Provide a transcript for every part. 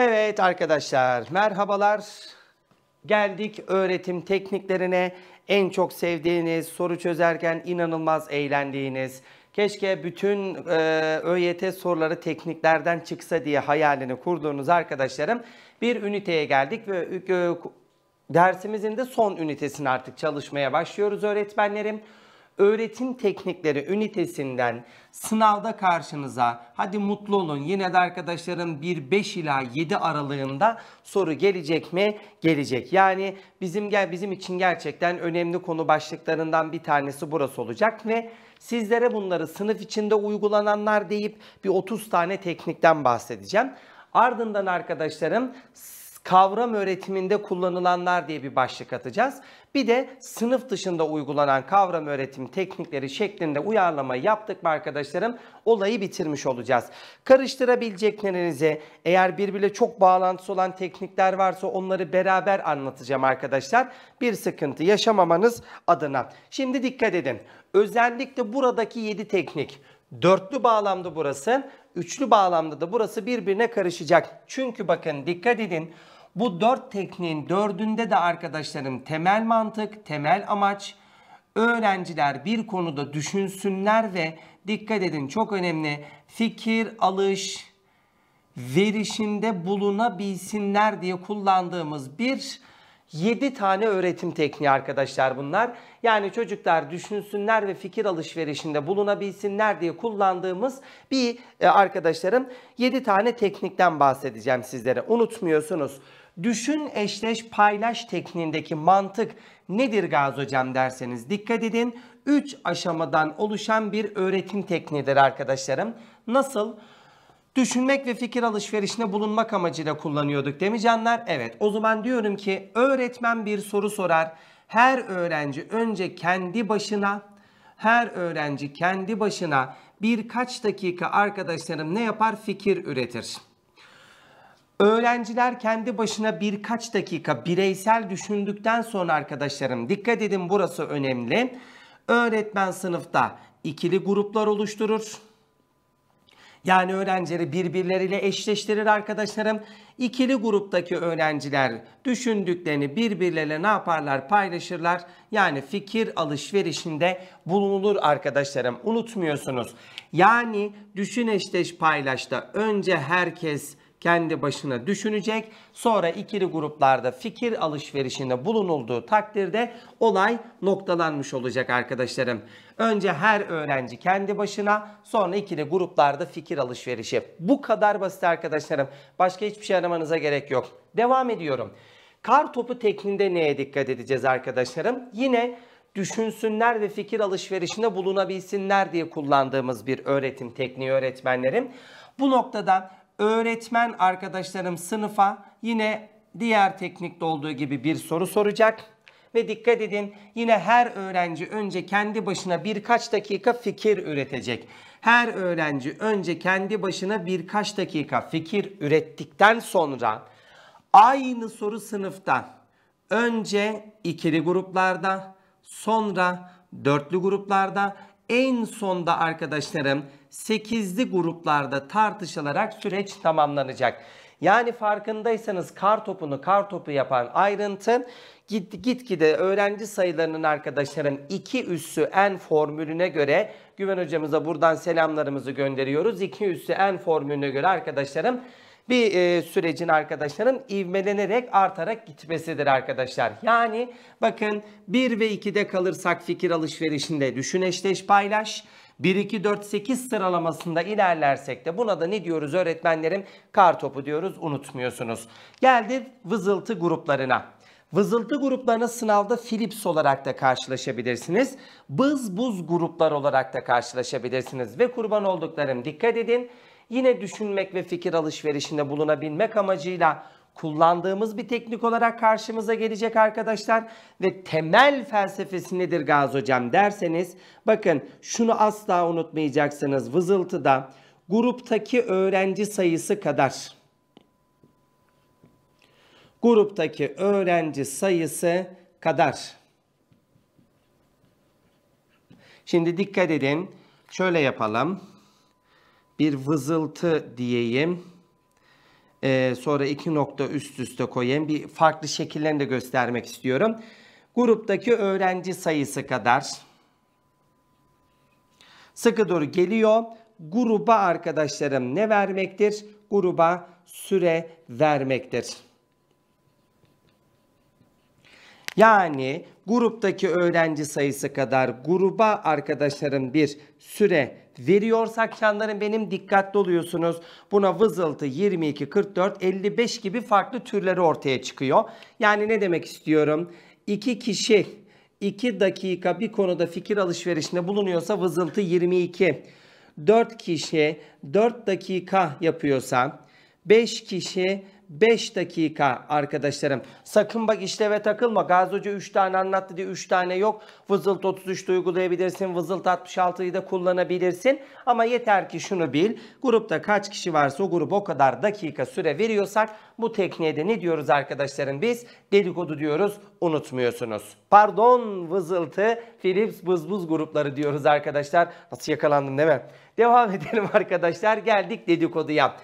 Evet arkadaşlar merhabalar. Geldik öğretim tekniklerine. En çok sevdiğiniz, soru çözerken inanılmaz eğlendiğiniz, keşke bütün e, ÖYT soruları tekniklerden çıksa diye hayalini kurduğunuz arkadaşlarım bir üniteye geldik ve e, dersimizin de son ünitesini artık çalışmaya başlıyoruz öğretmenlerim öğretim teknikleri ünitesinden sınavda karşınıza hadi mutlu olun yine de arkadaşların bir 5 ila 7 aralığında soru gelecek mi? Gelecek. Yani bizim gel bizim için gerçekten önemli konu başlıklarından bir tanesi burası olacak ve sizlere bunları sınıf içinde uygulananlar deyip bir 30 tane teknikten bahsedeceğim. Ardından arkadaşlarım kavram öğretiminde kullanılanlar diye bir başlık atacağız. Bir de sınıf dışında uygulanan kavram öğretim teknikleri şeklinde uyarlama yaptık mı arkadaşlarım? Olayı bitirmiş olacağız. Karıştırabileceklerinize eğer birbirle çok bağlantısı olan teknikler varsa onları beraber anlatacağım arkadaşlar. Bir sıkıntı yaşamamanız adına. Şimdi dikkat edin. Özellikle buradaki 7 teknik. Dörtlü bağlamda burası, üçlü bağlamda da burası birbirine karışacak. Çünkü bakın dikkat edin. Bu dört tekniğin dördünde de arkadaşlarım temel mantık, temel amaç, öğrenciler bir konuda düşünsünler ve dikkat edin çok önemli fikir alış verişinde bulunabilsinler diye kullandığımız bir 7 tane öğretim tekniği arkadaşlar bunlar. Yani çocuklar düşünsünler ve fikir alışverişinde bulunabilsinler diye kullandığımız bir e, arkadaşlarım 7 tane teknikten bahsedeceğim sizlere. Unutmuyorsunuz. Düşün, eşleş, paylaş tekniğindeki mantık nedir Gaz Hocam derseniz dikkat edin. 3 aşamadan oluşan bir öğretim tekniğidir arkadaşlarım. Nasıl? Nasıl? düşünmek ve fikir alışverişine bulunmak amacıyla kullanıyorduk değil mi canlar? Evet o zaman diyorum ki öğretmen bir soru sorar. Her öğrenci önce kendi başına her öğrenci kendi başına birkaç dakika arkadaşlarım ne yapar? Fikir üretir. Öğrenciler kendi başına birkaç dakika bireysel düşündükten sonra arkadaşlarım dikkat edin burası önemli. Öğretmen sınıfta ikili gruplar oluşturur yani öğrencileri birbirleriyle eşleştirir arkadaşlarım. İkili gruptaki öğrenciler düşündüklerini birbirleriyle ne yaparlar paylaşırlar. Yani fikir alışverişinde bulunulur arkadaşlarım. Unutmuyorsunuz. Yani düşün eşleş paylaşta önce herkes kendi başına düşünecek. Sonra ikili gruplarda fikir alışverişinde bulunulduğu takdirde olay noktalanmış olacak arkadaşlarım. Önce her öğrenci kendi başına sonra ikili gruplarda fikir alışverişi. Bu kadar basit arkadaşlarım. Başka hiçbir şey aramanıza gerek yok. Devam ediyorum. Kar topu tekniğinde neye dikkat edeceğiz arkadaşlarım? Yine düşünsünler ve fikir alışverişinde bulunabilsinler diye kullandığımız bir öğretim tekniği öğretmenlerim. Bu noktadan öğretmen arkadaşlarım sınıfa yine diğer teknikte olduğu gibi bir soru soracak. Ve dikkat edin yine her öğrenci önce kendi başına birkaç dakika fikir üretecek. Her öğrenci önce kendi başına birkaç dakika fikir ürettikten sonra aynı soru sınıfta önce ikili gruplarda sonra dörtlü gruplarda en sonda arkadaşlarım 8'li gruplarda tartışılarak süreç tamamlanacak. Yani farkındaysanız kar topunu kar topu yapan ayrıntı git gitgide öğrenci sayılarının arkadaşların iki üssü n formülüne göre Güven hocamıza buradan selamlarımızı gönderiyoruz. 2 üssü n formülüne göre arkadaşlarım bir e, sürecin arkadaşlarım ivmelenerek artarak gitmesidir arkadaşlar. Yani bakın 1 ve 2'de kalırsak fikir alışverişinde düşün eşleş paylaş. 1-2-4-8 sıralamasında ilerlersek de buna da ne diyoruz öğretmenlerim? Kar topu diyoruz unutmuyorsunuz. Geldi vızıltı gruplarına. Vızıltı gruplarına sınavda Philips olarak da karşılaşabilirsiniz. Bız buz gruplar olarak da karşılaşabilirsiniz. Ve kurban olduklarım dikkat edin yine düşünmek ve fikir alışverişinde bulunabilmek amacıyla kullandığımız bir teknik olarak karşımıza gelecek arkadaşlar. Ve temel felsefesi nedir Gaz Hocam derseniz bakın şunu asla unutmayacaksınız vızıltıda gruptaki öğrenci sayısı kadar. Gruptaki öğrenci sayısı kadar. Şimdi dikkat edin. Şöyle yapalım bir vızıltı diyeyim. Ee, sonra iki nokta üst üste koyayım. Bir farklı şekillerini de göstermek istiyorum. Gruptaki öğrenci sayısı kadar. Sıkı doğru geliyor. Gruba arkadaşlarım ne vermektir? Gruba süre vermektir. Yani gruptaki öğrenci sayısı kadar gruba arkadaşlarım bir süre veriyorsak canlarım benim dikkatli oluyorsunuz. Buna vızıltı 22, 44, 55 gibi farklı türleri ortaya çıkıyor. Yani ne demek istiyorum? İki kişi iki dakika bir konuda fikir alışverişinde bulunuyorsa vızıltı 22. 4 kişi 4 dakika yapıyorsa 5 kişi 5 dakika arkadaşlarım. Sakın bak işleve takılma. Gazi Hoca 3 tane anlattı diye 3 tane yok. Vızılt 33 de uygulayabilirsin. Vızılt 66'yı da kullanabilirsin. Ama yeter ki şunu bil. Grupta kaç kişi varsa o grup o kadar dakika süre veriyorsak bu tekniğe de ne diyoruz arkadaşlarım biz? Dedikodu diyoruz unutmuyorsunuz. Pardon vızıltı Philips vızvız grupları diyoruz arkadaşlar. Nasıl yakalandım değil mi? Devam edelim arkadaşlar. Geldik dedikoduya.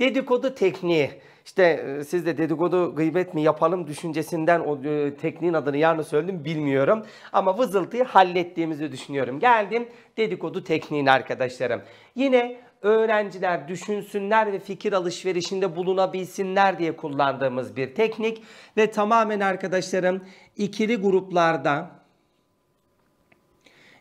Dedikodu tekniği işte e, siz de dedikodu gıybet mi yapalım düşüncesinden o e, tekniğin adını yarın söyledim bilmiyorum. Ama vızıltıyı hallettiğimizi düşünüyorum. Geldim dedikodu tekniğine arkadaşlarım. Yine öğrenciler düşünsünler ve fikir alışverişinde bulunabilsinler diye kullandığımız bir teknik. Ve tamamen arkadaşlarım ikili gruplarda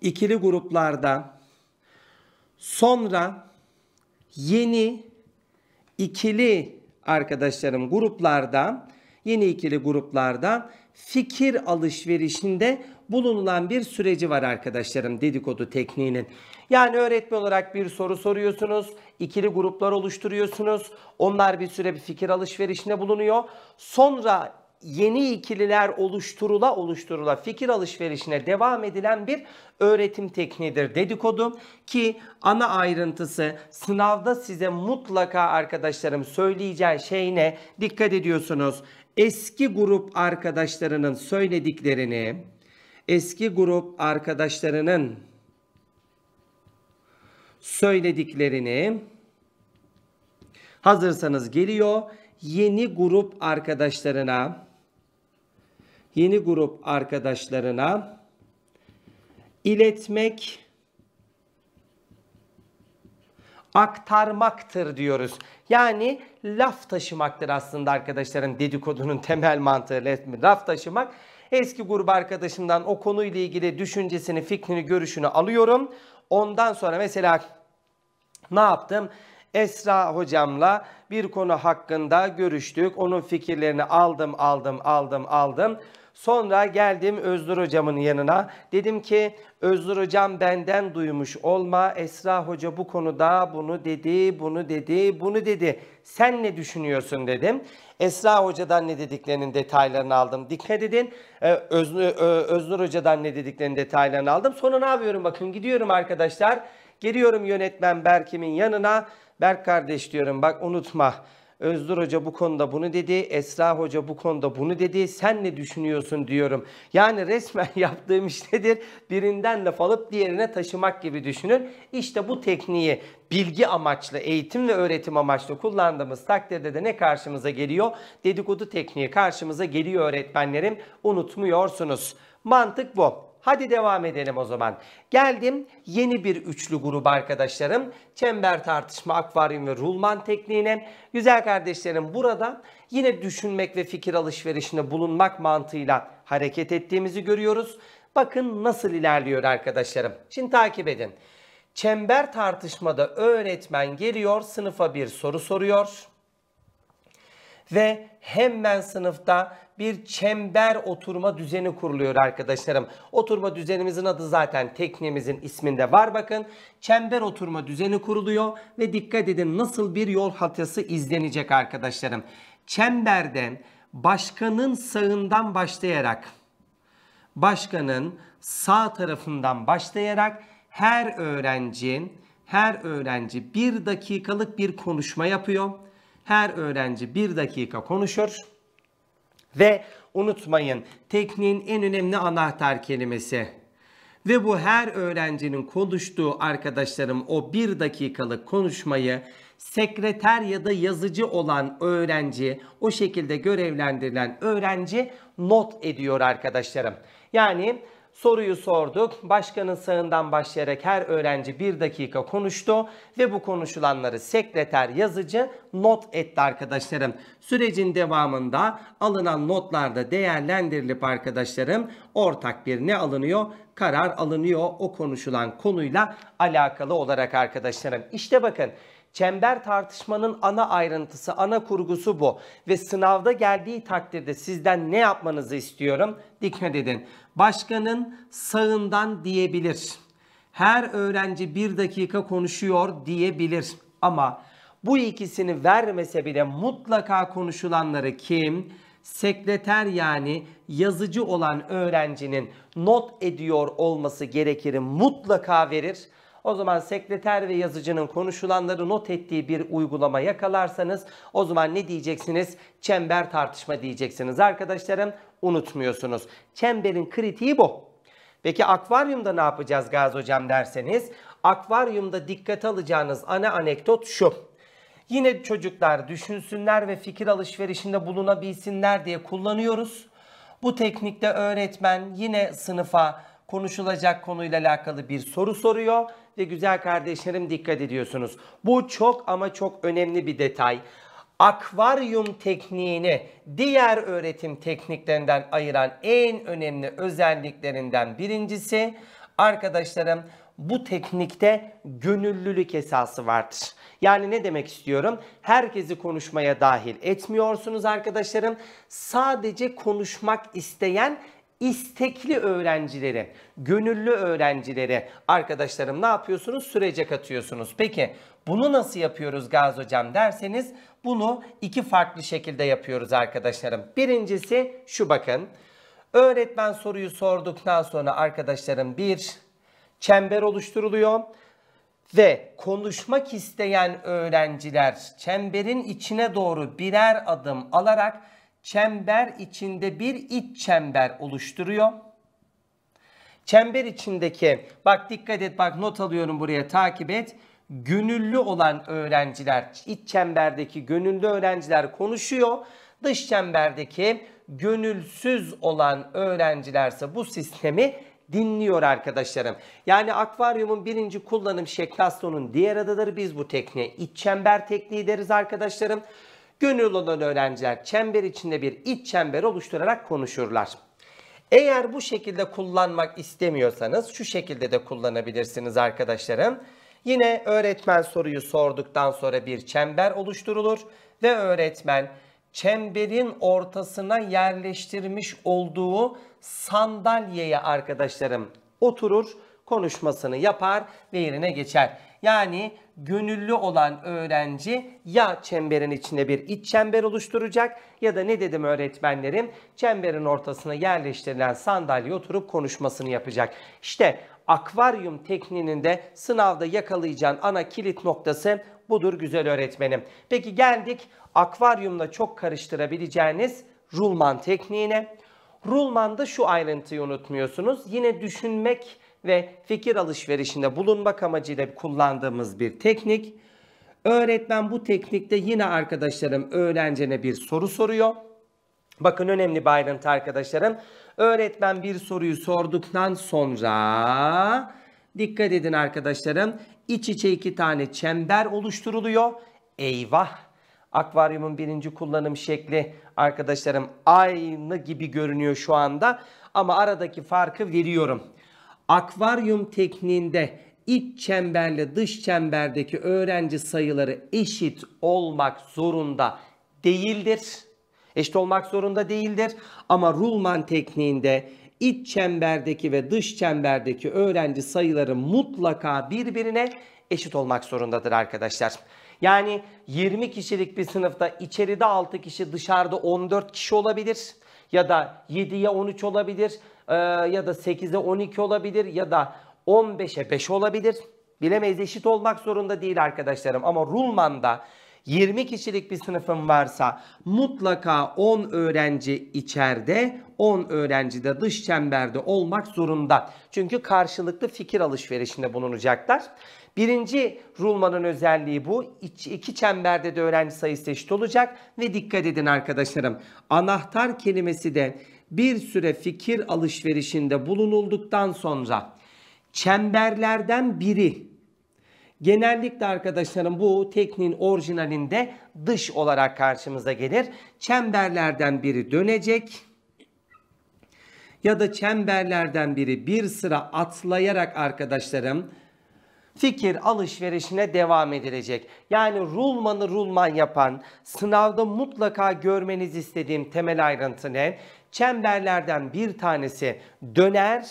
ikili gruplarda sonra yeni ikili arkadaşlarım gruplarda, yeni ikili gruplarda fikir alışverişinde bulunulan bir süreci var arkadaşlarım dedikodu tekniğinin. Yani öğretmen olarak bir soru soruyorsunuz, ikili gruplar oluşturuyorsunuz. Onlar bir süre bir fikir alışverişinde bulunuyor. Sonra yeni ikililer oluşturula oluşturula fikir alışverişine devam edilen bir öğretim tekniğidir dedikodu ki ana ayrıntısı sınavda size mutlaka arkadaşlarım söyleyeceği şey ne dikkat ediyorsunuz eski grup arkadaşlarının söylediklerini eski grup arkadaşlarının söylediklerini hazırsanız geliyor yeni grup arkadaşlarına yeni grup arkadaşlarına iletmek aktarmaktır diyoruz. Yani laf taşımaktır aslında arkadaşların dedikodunun temel mantığı laf taşımak. Eski grup arkadaşımdan o konuyla ilgili düşüncesini, fikrini, görüşünü alıyorum. Ondan sonra mesela ne yaptım? Esra hocamla bir konu hakkında görüştük. Onun fikirlerini aldım, aldım, aldım, aldım. Sonra geldim Özgür hocamın yanına. Dedim ki Özgür hocam benden duymuş olma. Esra hoca bu konuda bunu dedi, bunu dedi, bunu dedi. Sen ne düşünüyorsun dedim. Esra hocadan ne dediklerinin detaylarını aldım. Dikkat edin ee, Özgür, e, Özgür hocadan ne dediklerinin detaylarını aldım. Sonra ne yapıyorum bakın gidiyorum arkadaşlar. Geliyorum yönetmen Berkimin yanına. Berk kardeş diyorum bak unutma Özdur Hoca bu konuda bunu dedi, Esra Hoca bu konuda bunu dedi, sen ne düşünüyorsun diyorum. Yani resmen yaptığım iş nedir? Birinden laf alıp diğerine taşımak gibi düşünün. İşte bu tekniği bilgi amaçlı, eğitim ve öğretim amaçlı kullandığımız takdirde de ne karşımıza geliyor? Dedikodu tekniği karşımıza geliyor öğretmenlerim. Unutmuyorsunuz. Mantık bu. Hadi devam edelim o zaman. Geldim yeni bir üçlü grup arkadaşlarım. Çember tartışma, akvaryum ve rulman tekniğine. Güzel kardeşlerim burada yine düşünmek ve fikir alışverişinde bulunmak mantığıyla hareket ettiğimizi görüyoruz. Bakın nasıl ilerliyor arkadaşlarım. Şimdi takip edin. Çember tartışmada öğretmen geliyor sınıfa bir soru soruyor ve hemen sınıfta bir çember oturma düzeni kuruluyor arkadaşlarım. Oturma düzenimizin adı zaten teknemizin isminde var bakın. Çember oturma düzeni kuruluyor ve dikkat edin nasıl bir yol hatası izlenecek arkadaşlarım. Çemberden başkanın sağından başlayarak başkanın sağ tarafından başlayarak her öğrenci her öğrenci bir dakikalık bir konuşma yapıyor her öğrenci bir dakika konuşur ve unutmayın tekniğin en önemli anahtar kelimesi. Ve bu her öğrencinin konuştuğu arkadaşlarım o bir dakikalık konuşmayı sekreter ya da yazıcı olan öğrenci, o şekilde görevlendirilen öğrenci not ediyor arkadaşlarım. Yani Soruyu sorduk. Başkanın sağından başlayarak her öğrenci bir dakika konuştu ve bu konuşulanları sekreter yazıcı not etti arkadaşlarım. Sürecin devamında alınan notlarda değerlendirilip arkadaşlarım ortak bir ne alınıyor? Karar alınıyor o konuşulan konuyla alakalı olarak arkadaşlarım. İşte bakın Çember tartışmanın ana ayrıntısı, ana kurgusu bu. Ve sınavda geldiği takdirde sizden ne yapmanızı istiyorum? Dikkat edin. Başkanın sağından diyebilir. Her öğrenci bir dakika konuşuyor diyebilir. Ama bu ikisini vermese bile mutlaka konuşulanları kim? sekreter yani yazıcı olan öğrencinin not ediyor olması gerekir mutlaka verir. O zaman sekreter ve yazıcının konuşulanları not ettiği bir uygulama yakalarsanız o zaman ne diyeceksiniz? Çember tartışma diyeceksiniz arkadaşlarım. Unutmuyorsunuz. Çemberin kritiği bu. Peki akvaryumda ne yapacağız Gaz Hocam derseniz akvaryumda dikkat alacağınız ana anekdot şu. Yine çocuklar düşünsünler ve fikir alışverişinde bulunabilsinler diye kullanıyoruz. Bu teknikte öğretmen yine sınıfa konuşulacak konuyla alakalı bir soru soruyor ve güzel kardeşlerim dikkat ediyorsunuz. Bu çok ama çok önemli bir detay. Akvaryum tekniğini diğer öğretim tekniklerinden ayıran en önemli özelliklerinden birincisi arkadaşlarım bu teknikte gönüllülük esası vardır. Yani ne demek istiyorum? Herkesi konuşmaya dahil etmiyorsunuz arkadaşlarım. Sadece konuşmak isteyen istekli öğrencilere, gönüllü öğrencilere arkadaşlarım ne yapıyorsunuz? Sürece katıyorsunuz. Peki bunu nasıl yapıyoruz Gaz Hocam derseniz bunu iki farklı şekilde yapıyoruz arkadaşlarım. Birincisi şu bakın. Öğretmen soruyu sorduktan sonra arkadaşlarım bir çember oluşturuluyor ve konuşmak isteyen öğrenciler çemberin içine doğru birer adım alarak çember içinde bir iç çember oluşturuyor. Çember içindeki bak dikkat et bak not alıyorum buraya takip et. Gönüllü olan öğrenciler iç çemberdeki gönüllü öğrenciler konuşuyor. Dış çemberdeki gönülsüz olan öğrencilerse bu sistemi dinliyor arkadaşlarım. Yani akvaryumun birinci kullanım şekli aslonun diğer adıdır. Biz bu tekniğe iç çember tekniği deriz arkadaşlarım gönüllü olan öğrenciler çember içinde bir iç çember oluşturarak konuşurlar. Eğer bu şekilde kullanmak istemiyorsanız şu şekilde de kullanabilirsiniz arkadaşlarım. Yine öğretmen soruyu sorduktan sonra bir çember oluşturulur ve öğretmen çemberin ortasına yerleştirmiş olduğu sandalyeye arkadaşlarım oturur, konuşmasını yapar ve yerine geçer. Yani gönüllü olan öğrenci ya çemberin içinde bir iç çember oluşturacak ya da ne dedim öğretmenlerim çemberin ortasına yerleştirilen sandalye oturup konuşmasını yapacak. İşte akvaryum tekniğinin de sınavda yakalayacağın ana kilit noktası budur güzel öğretmenim. Peki geldik akvaryumla çok karıştırabileceğiniz rulman tekniğine. Rulman'da şu ayrıntıyı unutmuyorsunuz. Yine düşünmek ve fikir alışverişinde bulunmak amacıyla kullandığımız bir teknik. Öğretmen bu teknikte yine arkadaşlarım öğrencene bir soru soruyor. Bakın önemli bir ayrıntı arkadaşlarım. Öğretmen bir soruyu sorduktan sonra dikkat edin arkadaşlarım. İç içe iki tane çember oluşturuluyor. Eyvah! Akvaryumun birinci kullanım şekli arkadaşlarım aynı gibi görünüyor şu anda. Ama aradaki farkı veriyorum akvaryum tekniğinde iç çemberle dış çemberdeki öğrenci sayıları eşit olmak zorunda değildir. Eşit olmak zorunda değildir. Ama Rulman tekniğinde iç çemberdeki ve dış çemberdeki öğrenci sayıları mutlaka birbirine eşit olmak zorundadır arkadaşlar. Yani 20 kişilik bir sınıfta içeride 6 kişi dışarıda 14 kişi olabilir. Ya da 7'ye 13 olabilir. Ee, ya da 8'e 12 olabilir ya da 15'e 5 olabilir. Bilemeyiz eşit olmak zorunda değil arkadaşlarım ama Rulman'da 20 kişilik bir sınıfım varsa mutlaka 10 öğrenci içeride 10 öğrenci de dış çemberde olmak zorunda. Çünkü karşılıklı fikir alışverişinde bulunacaklar. Birinci rulmanın özelliği bu. İki çemberde de öğrenci sayısı eşit olacak. Ve dikkat edin arkadaşlarım anahtar kelimesi de bir süre fikir alışverişinde bulunulduktan sonra çemberlerden biri genellikle arkadaşlarım bu tekniğin orijinalinde dış olarak karşımıza gelir. Çemberlerden biri dönecek ya da çemberlerden biri bir sıra atlayarak arkadaşlarım fikir alışverişine devam edilecek. Yani rulmanı rulman yapan, sınavda mutlaka görmeniz istediğim temel ayrıntı ne? Çemberlerden bir tanesi döner,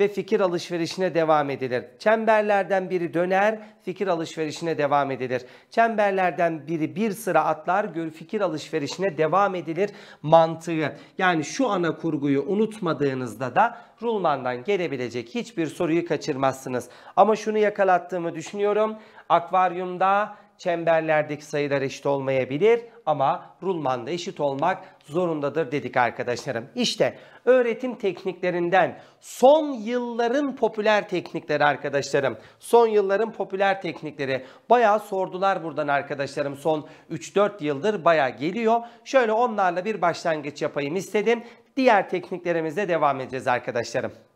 ve fikir alışverişine devam edilir. Çemberlerden biri döner, fikir alışverişine devam edilir. Çemberlerden biri bir sıra atlar, gör, fikir alışverişine devam edilir mantığı. Yani şu ana kurguyu unutmadığınızda da Rulman'dan gelebilecek hiçbir soruyu kaçırmazsınız. Ama şunu yakalattığımı düşünüyorum. Akvaryumda çemberlerdeki sayılar eşit olmayabilir ama rulmanda eşit olmak zorundadır dedik arkadaşlarım. İşte öğretim tekniklerinden son yılların popüler teknikleri arkadaşlarım. Son yılların popüler teknikleri. Bayağı sordular buradan arkadaşlarım. Son 3-4 yıldır bayağı geliyor. Şöyle onlarla bir başlangıç yapayım istedim. Diğer tekniklerimize devam edeceğiz arkadaşlarım.